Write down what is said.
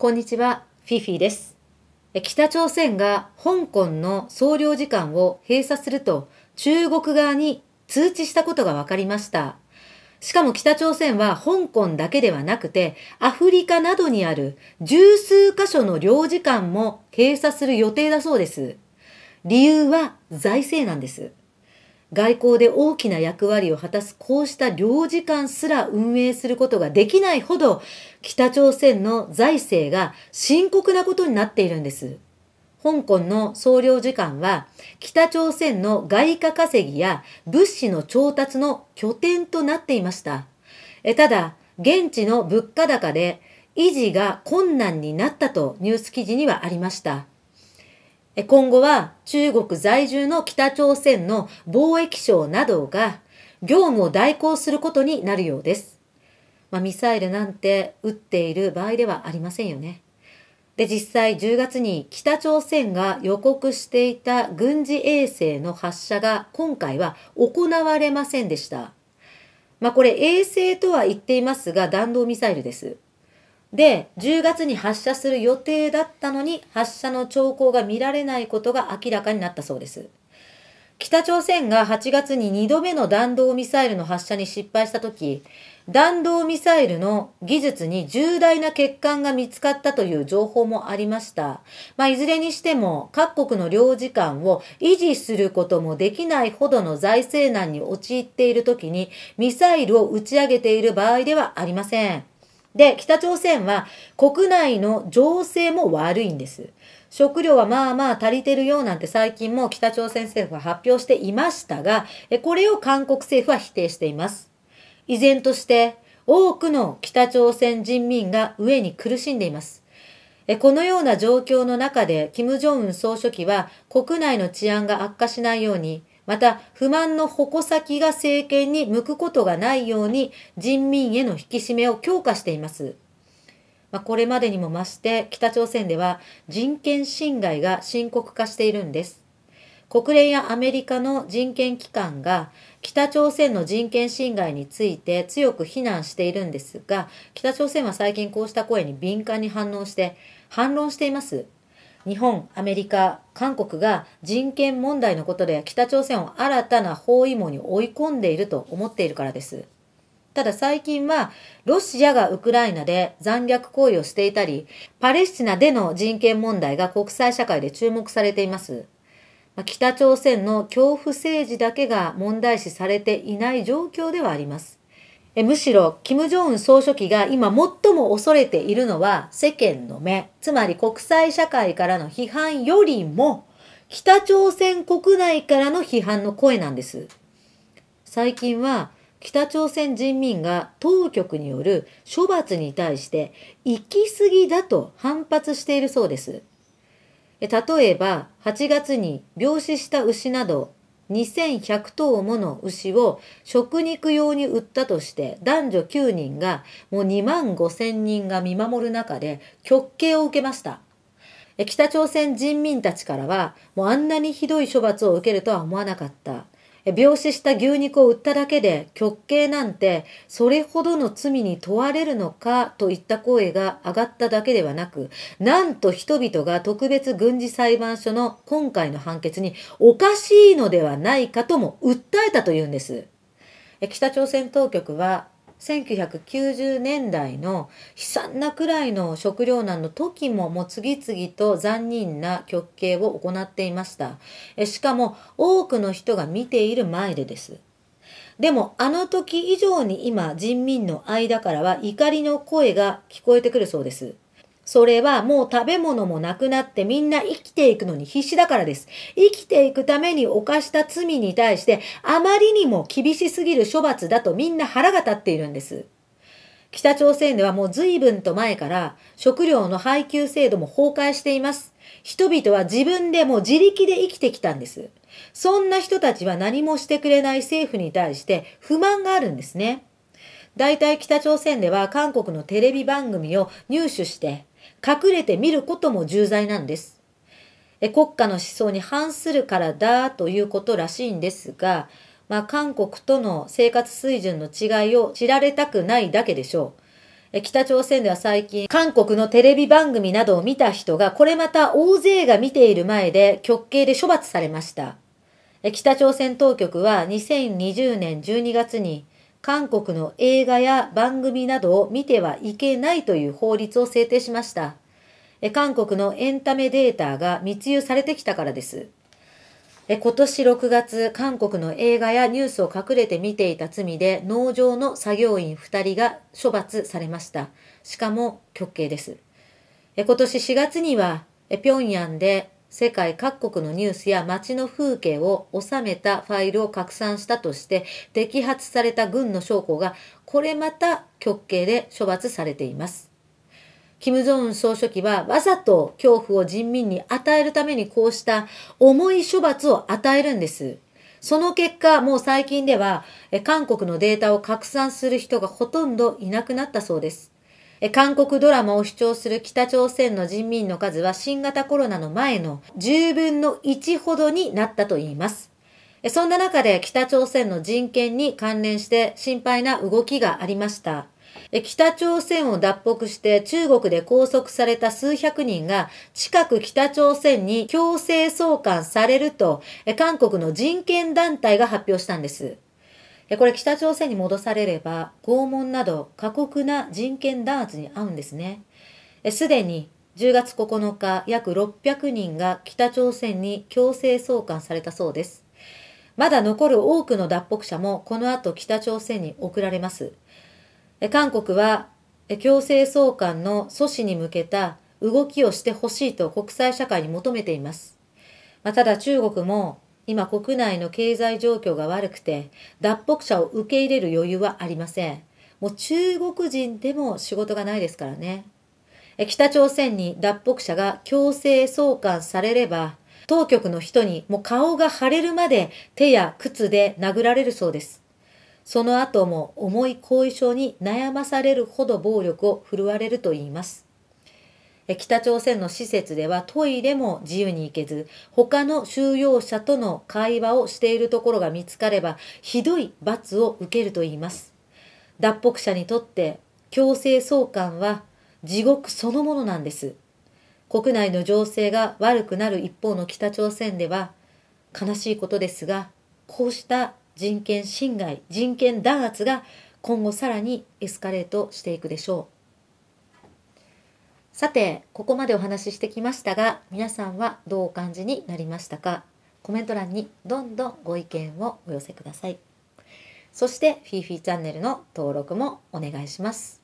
こんにちは、フィフィです。北朝鮮が香港の総領事館を閉鎖すると中国側に通知したことが分かりました。しかも北朝鮮は香港だけではなくてアフリカなどにある十数箇所の領事館も閉鎖する予定だそうです。理由は財政なんです。外交で大きな役割を果たすこうした領事館すら運営することができないほど北朝鮮の財政が深刻なことになっているんです。香港の総領事館は北朝鮮の外貨稼ぎや物資の調達の拠点となっていました。えただ、現地の物価高で維持が困難になったとニュース記事にはありました。今後は中国在住の北朝鮮の貿易省などが業務を代行することになるようです。まあ、ミサイルなんて撃っている場合ではありませんよね。で、実際10月に北朝鮮が予告していた軍事衛星の発射が今回は行われませんでした。まあ、これ衛星とは言っていますが弾道ミサイルです。で、10月に発射する予定だったのに、発射の兆候が見られないことが明らかになったそうです。北朝鮮が8月に2度目の弾道ミサイルの発射に失敗したとき、弾道ミサイルの技術に重大な欠陥が見つかったという情報もありました。まあ、いずれにしても、各国の領事館を維持することもできないほどの財政難に陥っているときに、ミサイルを打ち上げている場合ではありません。で、北朝鮮は国内の情勢も悪いんです。食料はまあまあ足りてるようなんて最近も北朝鮮政府は発表していましたが、これを韓国政府は否定しています。依然として多くの北朝鮮人民が飢えに苦しんでいます。このような状況の中で、金正恩総書記は国内の治安が悪化しないように、また不満の矛先が政権に向くことがないように人民への引き締めを強化しています。まあ、これまでにも増して北朝鮮では人権侵害が深刻化しているんです。国連やアメリカの人権機関が北朝鮮の人権侵害について強く非難しているんですが、北朝鮮は最近こうした声に敏感に反応して反論しています。日本、アメリカ、韓国が人権問題のことで北朝鮮を新たな包囲網に追い込んでいると思っているからです。ただ最近は、ロシアがウクライナで残虐行為をしていたり、パレスチナでの人権問題が国際社会で注目されています。北朝鮮の恐怖政治だけが問題視されていない状況ではあります。むしろ、金正恩総書記が今最も恐れているのは世間の目、つまり国際社会からの批判よりも、北朝鮮国内からの批判の声なんです。最近は、北朝鮮人民が当局による処罰に対して行き過ぎだと反発しているそうです。例えば8月に病死した牛など2100頭もの牛を食肉用に売ったとして男女9人がもう2万5000人が見守る中で極刑を受けました。北朝鮮人民たちからはもうあんなにひどい処罰を受けるとは思わなかった。病死した牛肉を売っただけで極刑なんてそれほどの罪に問われるのかといった声が上がっただけではなく、なんと人々が特別軍事裁判所の今回の判決におかしいのではないかとも訴えたというんです。北朝鮮当局は1990年代の悲惨なくらいの食糧難の時ももう次々と残忍な極刑を行っていました。しかも多くの人が見ている前でです。でもあの時以上に今人民の間からは怒りの声が聞こえてくるそうです。それはもう食べ物もなくなってみんな生きていくのに必死だからです。生きていくために犯した罪に対してあまりにも厳しすぎる処罰だとみんな腹が立っているんです。北朝鮮ではもう随分と前から食料の配給制度も崩壊しています。人々は自分でも自力で生きてきたんです。そんな人たちは何もしてくれない政府に対して不満があるんですね。大体北朝鮮では韓国のテレビ番組を入手して隠れて見ることも重罪なんです。国家の思想に反するからだということらしいんですが、まあ、韓国との生活水準の違いを知られたくないだけでしょう。北朝鮮では最近、韓国のテレビ番組などを見た人が、これまた大勢が見ている前で極刑で処罰されました。北朝鮮当局は2020年12月に韓国の映画や番組などを見てはいけないという法律を制定しました。韓国のエンタメデータが密輸されてきたからです。今年6月、韓国の映画やニュースを隠れて見ていた罪で農場の作業員2人が処罰されました。しかも極刑です。今年4月には、平壌で世界各国のニュースや街の風景を収めたファイルを拡散したとして摘発された軍の将校がこれまた極刑で処罰されています。金正恩総書記はわざと恐怖を人民に与えるためにこうした重い処罰を与えるんです。その結果、もう最近では、韓国のデータを拡散する人がほとんどいなくなったそうです。韓国ドラマを主張する北朝鮮の人民の数は新型コロナの前の10分の1ほどになったといいます。そんな中で北朝鮮の人権に関連して心配な動きがありました。北朝鮮を脱北して中国で拘束された数百人が近く北朝鮮に強制送還されると韓国の人権団体が発表したんです。これ北朝鮮に戻されれば拷問など過酷な人権弾圧に遭うんですね。すでに10月9日約600人が北朝鮮に強制送還されたそうです。まだ残る多くの脱北者もこの後北朝鮮に送られます。韓国は強制送還の阻止に向けた動きをしてほしいと国際社会に求めています。まあ、ただ中国も今国内の経済状況が悪くて、脱北者を受け入れる余裕はありません。もう中国人でも仕事がないですからね。北朝鮮に脱北者が強制送還されれば、当局の人にもう顔が腫れるまで手や靴で殴られるそうです。その後も重い後遺症に悩まされるほど暴力を振るわれると言います。北朝鮮の施設ではトイレも自由に行けず、他の収容者との会話をしているところが見つかれば、ひどい罰を受けるといいます。脱北者にとって強制送還は地獄そのものなんです。国内の情勢が悪くなる一方の北朝鮮では、悲しいことですが、こうした人権侵害、人権弾圧が今後さらにエスカレートしていくでしょう。さてここまでお話ししてきましたが皆さんはどうお感じになりましたかコメント欄にどんどんご意見をお寄せくださいそしてフィーフィーチャンネルの登録もお願いします